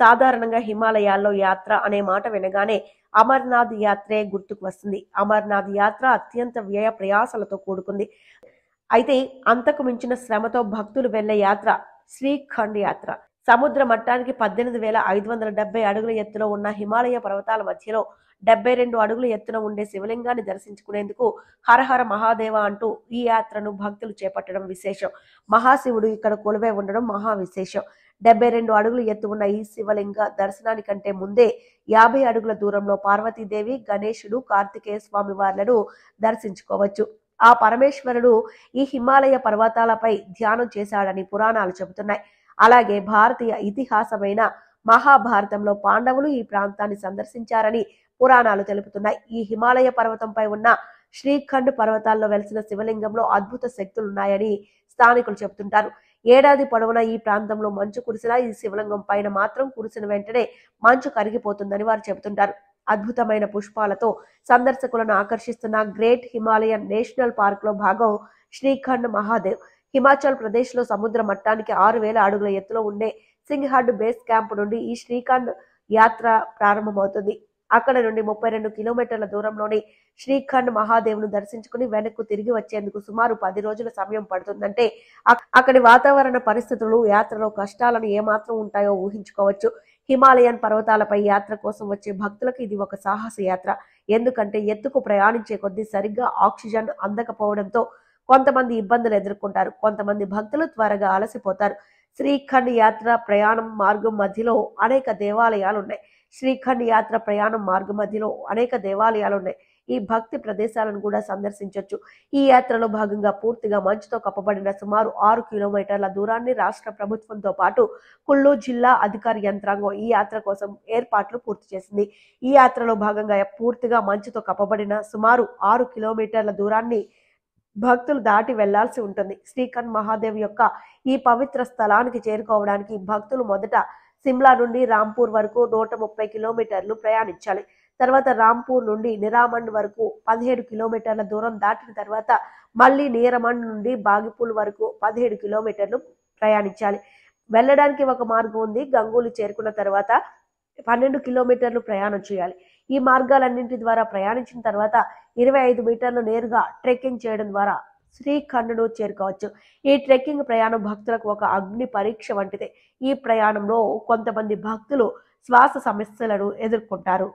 సాధారణంగా హిమాలయాల్లో యాత్ర అనే మాట వినగానే అమర్నాథ్ యాత్రే గుర్తుకు వస్తుంది అమర్నాథ్ యాత్ర అత్యంత వ్యయ ప్రయాసాలతో కూడుకుంది అయితే అంతకు మించిన శ్రమతో భక్తులు వెళ్లే యాత్ర శ్రీఖండ్ యాత్ర సముద్ర మట్టానికి పద్దెనిమిది వేల ఐదు వందల డెబ్బై అడుగుల ఎత్తులో ఉన్న హిమాలయ పర్వతాల మధ్యలో డెబ్బై రెండు అడుగుల ఎత్తున ఉండే శివలింగాన్ని దర్శించుకునేందుకు హరహర మహాదేవ అంటూ ఈ యాత్రను భక్తులు చేపట్టడం విశేషం మహాశివుడు ఇక్కడ కొలువై ఉండడం మహా విశేషం డెబ్బై రెండు అడుగులు ఎత్తు ఉన్న ఈ శివలింగ దర్శనానికంటే ముందే యాభై అడుగుల దూరంలో పార్వతీదేవి గణేశుడు కార్తికేయ స్వామి వార్లను దర్శించుకోవచ్చు ఆ పరమేశ్వరుడు ఈ హిమాలయ పర్వతాలపై ధ్యానం చేశాడని పురాణాలు చెబుతున్నాయి అలాగే భారతీయ ఇతిహాసమైన మహాభారతంలో పాండవులు ఈ ప్రాంతాన్ని సందర్శించారని పురాణాలు తెలుపుతున్నాయి ఈ హిమాలయ పర్వతంపై ఉన్న శ్రీఖండ్ పర్వతాల్లో వెలిసిన శివలింగంలో అద్భుత శక్తులు ఉన్నాయని స్థానికులు చెబుతుంటారు ఏడాది పొడవునా ఈ ప్రాంతంలో మంచు కురిసినా ఈ శివలింగం పైన మాత్రం కురిసిన వెంటనే మంచు కరిగిపోతుందని వారు చెబుతుంటారు అద్భుతమైన పుష్పాలతో సందర్శకులను ఆకర్షిస్తున్న గ్రేట్ హిమాలయన్ నేషనల్ పార్క్ లో భాగం శ్రీఖండ్ మహాదేవ్ హిమాచల్ ప్రదేశ్ లో సముద్ర మట్టానికి ఆరు వేల అడుగుల ఎత్తులో ఉండే సింగ్హార్డ్ బేస్ క్యాంప్ నుండి ఈ శ్రీఖండ్ యాత్ర ప్రారంభమవుతుంది అక్కడ నుండి ముప్పై రెండు కిలోమీటర్ల దూరంలోని శ్రీఖండ్ మహాదేవును దర్శించుకుని వెనక్కు తిరిగి వచ్చేందుకు సుమారు పది రోజుల సమయం పడుతుందంటే అక్కడి వాతావరణ పరిస్థితులు యాత్రలో కష్టాలను ఏమాత్రం ఉంటాయో ఊహించుకోవచ్చు హిమాలయన్ పర్వతాలపై యాత్ర కోసం వచ్చే భక్తులకు ఇది ఒక సాహస యాత్ర ఎందుకంటే ఎత్తుకు ప్రయాణించే కొద్దీ సరిగ్గా ఆక్సిజన్ అందకపోవడంతో కొంతమంది ఇబ్బందులు ఎదుర్కొంటారు కొంతమంది భక్తులు త్వరగా అలసిపోతారు శ్రీఖండ్ యాత్ర ప్రయాణం మార్గం మధ్యలో అనేక దేవాలయాలు ఉన్నాయి శ్రీఖండ్ యాత్ర ప్రయాణం మార్గం మధ్యలో అనేక దేవాలయాలు ఉన్నాయి ఈ భక్తి ప్రదేశాలను కూడా సందర్శించవచ్చు ఈ యాత్రలో భాగంగా పూర్తిగా మంచుతో కప్పబడిన సుమారు ఆరు కిలోమీటర్ల దూరాన్ని రాష్ట్ర ప్రభుత్వంతో పాటు కుళ్ళు జిల్లా అధికార యంత్రాంగం ఈ యాత్ర కోసం ఏర్పాట్లు పూర్తి చేసింది ఈ యాత్రలో భాగంగా పూర్తిగా మంచుతో కప్పబడిన సుమారు ఆరు కిలోమీటర్ల దూరాన్ని భక్తులు దాటి వెళ్లాల్సి ఉంటుంది శ్రీకన్ మహాదేవ్ యొక్క ఈ పవిత్ర స్థలానికి చేరుకోవడానికి భక్తులు మొదట సిమ్లా నుండి రాంపూర్ వరకు నూట ముప్పై కిలోమీటర్లు ప్రయాణించాలి తర్వాత రాంపూర్ నుండి నిరామండ్ వరకు పదిహేడు కిలోమీటర్ల దూరం దాటిన తర్వాత మళ్ళీ నీరమండ్ నుండి బాగిపూల్ వరకు పదిహేడు కిలోమీటర్లు ప్రయాణించాలి వెళ్ళడానికి ఒక మార్గం ఉంది గంగూలు చేరుకున్న తర్వాత పన్నెండు కిలోమీటర్లు ప్రయాణం చేయాలి ఈ మార్గాలన్నింటి ద్వారా ప్రయాణించిన తర్వాత ఇరవై ఐదు మీటర్లు నేరుగా ట్రెక్కింగ్ చేయడం ద్వారా శ్రీఖండును చేరుకోవచ్చు ఈ ట్రెక్కింగ్ ప్రయాణం భక్తులకు ఒక అగ్ని పరీక్ష వంటిది ఈ ప్రయాణంలో కొంతమంది భక్తులు శ్వాస సమస్యలను ఎదుర్కొంటారు